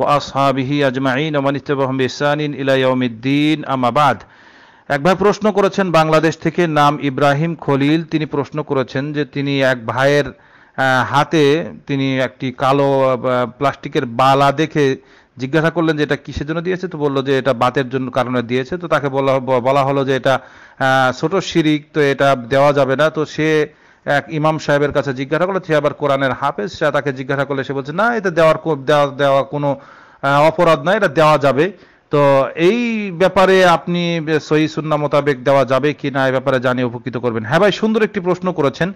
ওয়াসহাবিহি আজমাইন ওমান ইসানিন ইলা ইয়াউমিদ্দিন আমাবাদ এক ভাই প্রশ্ন করেছেন বাংলাদেশ থেকে নাম ইব্রাহিম খলিল তিনি প্রশ্ন করেছেন যে তিনি এক ভাইয়ের হাতে তিনি একটি কালো প্লাস্টিকের বালা দেখে জিজ্ঞাসা করলেন যে এটা কিসের জন্য দিয়েছে তো বললো যে এটা বাতের জন্য কারণে দিয়েছে তো তাকে বলা বলা হলো যে এটা ছোট শিরিক তো এটা দেওয়া যাবে না তো সে এক ইমাম সাহেবের কাছে জিজ্ঞাসা করলো সে আবার কোরআনের হাফেজ সে তাকে জিজ্ঞাসা করলে সে বলছে না এটা দেওয়ার দেওয়া দেওয়া কোনো অপরাধ না এটা দেওয়া যাবে তো এই ব্যাপারে আপনি সহি সুন্না মোতাবেক দেওয়া যাবে কি না এই ব্যাপারে জানিয়ে উপকৃত করবেন হ্যাঁ ভাই সুন্দর একটি প্রশ্ন করেছেন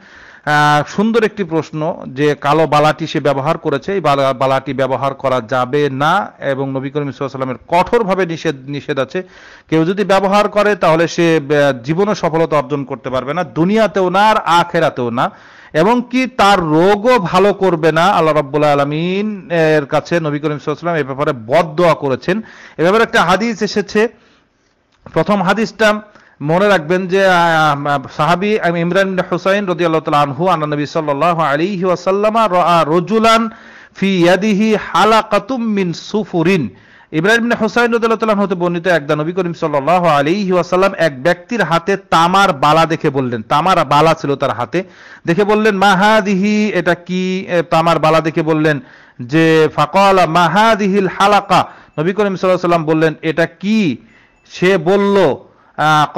সুন্দর একটি প্রশ্ন যে কালো বালাটি সে ব্যবহার করেছে এই বালাটি ব্যবহার করা যাবে না এবং নবী করিম সাল্লামের কঠোরভাবে নিষেধ নিষেধ আছে কেউ যদি ব্যবহার করে তাহলে সে জীবনে সফলতা অর্জন করতে পারবে না দুনিয়াতেও না আর আখেরাতেও না এবং কি তার রোগও ভালো করবে না আল্লাহ রাব্বুল্লাহ আলমিন এর কাছে নবী করিম সাল্লাম এ ব্যাপারে বদ দোয়া করেছেন এ ব্যাপারে একটা হাদিস এসেছে প্রথম হাদিসটা মনে রাখবেন যে সাহাবি ইমরান হুসাইন রদি আল্লাহ তাল আনহু আনা নবী সাল্লাহ আলী ওয়াসাল্লামা রজুলান ফি ইয়াদিহি হালাকাতুম মিন সুফুরিন ইব্রাহিম হুসাইন রদুল্লাহ হতে বর্ণিত একদা নবী করিম সাল্লাহ আলী ওয়াসাল্লাম এক ব্যক্তির হাতে তামার বালা দেখে বললেন তামার বালা ছিল তার হাতে দেখে বললেন মাহাদিহি এটা কি তামার বালা দেখে বললেন যে ফাকলা মাহাদিহিল হালাকা নবী করিম সাল্লাহ সাল্লাম বললেন এটা কি সে বলল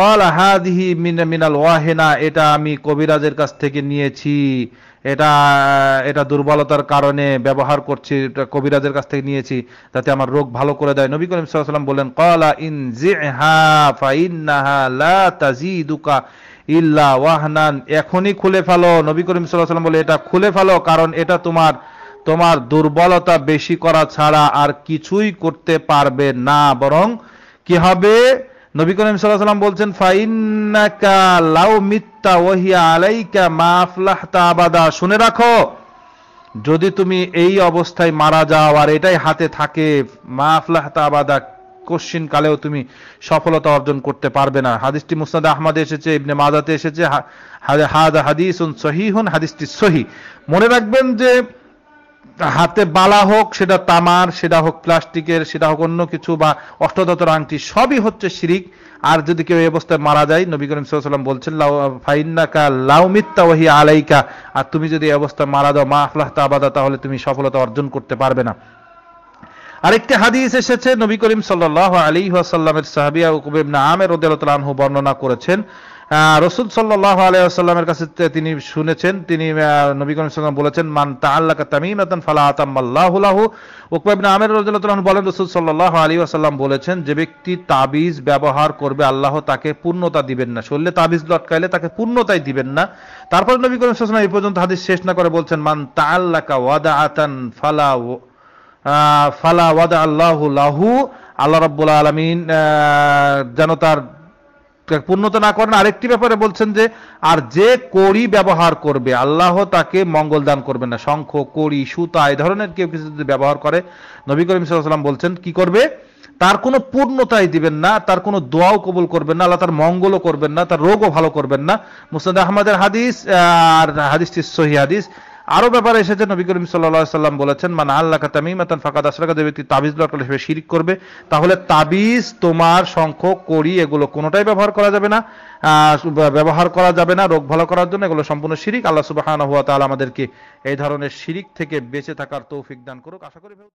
কল হাদিহি মিনাল ওয়াহেনা এটা আমি কবিরাজের কাছ থেকে নিয়েছি এটা এটা দুর্বলতার কারণে ব্যবহার করছি এটা কবিরাজের কাছ থেকে নিয়েছি যাতে আমার রোগ ভালো করে দেয় নবী করিম সাল্লাম বললেন কলা ইন জিহা ইল্লা ওয়াহনান এখনই খুলে ফেলো নবী করিম সাল্লাম বলে এটা খুলে ফেলো কারণ এটা তোমার তোমার দুর্বলতা বেশি করা ছাড়া আর কিছুই করতে পারবে না বরং কি হবে নবী করিম সাল্লাম বলছেন ফাইন্নাকা লাউ মিথ্যা ওহিয়া আলাইকা মাফলাহ তাবাদা শুনে রাখো যদি তুমি এই অবস্থায় মারা যাও আর এটাই হাতে থাকে মাফলাহ তাবাদা কোশ্চিন কালেও তুমি সফলতা অর্জন করতে পারবে না হাদিসটি মুসনাদ আহমদে এসেছে ইবনে মাদাতে এসেছে হাদা হাদিস হুন হাদিসটি সহি মনে রাখবেন যে হাতে বালা হোক সেটা তামার সেটা হোক প্লাস্টিকের সেটা হোক অন্য কিছু বা অষ্টদতর আংটি সবই হচ্ছে শিরিক আর যদি কেউ এই অবস্থায় মারা যায় নবী করিম সাল্লাম বলছেন ফাইন্নাকা লাউমিত্তা ওহি আলাইকা আর তুমি যদি এই অবস্থায় মারা দাও মা আফলাহ তাবাদা তাহলে তুমি সফলতা অর্জন করতে পারবে না আরেকটি হাদিস এসেছে নবী করিম সাল্লাহ আলী আসাল্লামের সাহাবিয়া উকুবিবনা আমের রদুল্লাহ আনহু বর্ণনা করেছেন রসুল সাল্লাহ আলাইসাল্লামের কাছে তিনি শুনেছেন তিনি নবী করিম বলেছেন মান তা তাল্লাকা তামিমাতান ফালা আতাম্মাল্লাহুলাহু উকবাবিন আমের রাজুল্লাহ বলেন রসুল সাল্লাহ আলী আসাল্লাম বলেছেন যে ব্যক্তি তাবিজ ব্যবহার করবে আল্লাহ তাকে পূর্ণতা দিবেন না শরীরে তাবিজ লটকাইলে তাকে পূর্ণতাই দিবেন না তারপর নবী করিম সাল্লাম এই পর্যন্ত হাদিস শেষ না করে বলছেন মান আল্লাহ ওয়াদা আতান ফালা ফালা ওয়াদা আল্লাহ লাহু আল্লাহ রব্বুল আলমিন যেন তার পূর্ণত না করেন আরেকটি ব্যাপারে বলছেন যে আর যে কড়ি ব্যবহার করবে আল্লাহ তাকে মঙ্গল দান করবে না শঙ্খ কড়ি সুতা এই ধরনের কেউ কিছু যদি ব্যবহার করে নবী করিম সাল্লাম বলছেন কি করবে তার কোনো পূর্ণতাই দিবেন না তার কোনো দোয়াও কবুল করবেন না আল্লাহ তার মঙ্গলও করবেন না তার রোগও ভালো করবেন না মুসাদ আহমদের হাদিস আর হাদিসটি সহি হাদিস আরো ব্যাপারে এসেছে নবী করিম সাল্লা সাল্লাম বলেছেন মানে আল্লাহ তামিমাতান ফাঁকা দাসরাকা যে ব্যক্তি তাবিজ ব্যবহার করলে সে শিরিক করবে তাহলে তাবিজ তোমার শঙ্খ করি এগুলো কোনোটাই ব্যবহার করা যাবে না ব্যবহার করা যাবে না রোগ ভালো করার জন্য এগুলো সম্পূর্ণ শিরিক আল্লাহ সুবাহান হুয়া তাহলে আমাদেরকে এই ধরনের শিরিক থেকে বেঁচে থাকার তৌফিক দান করুক আশা করি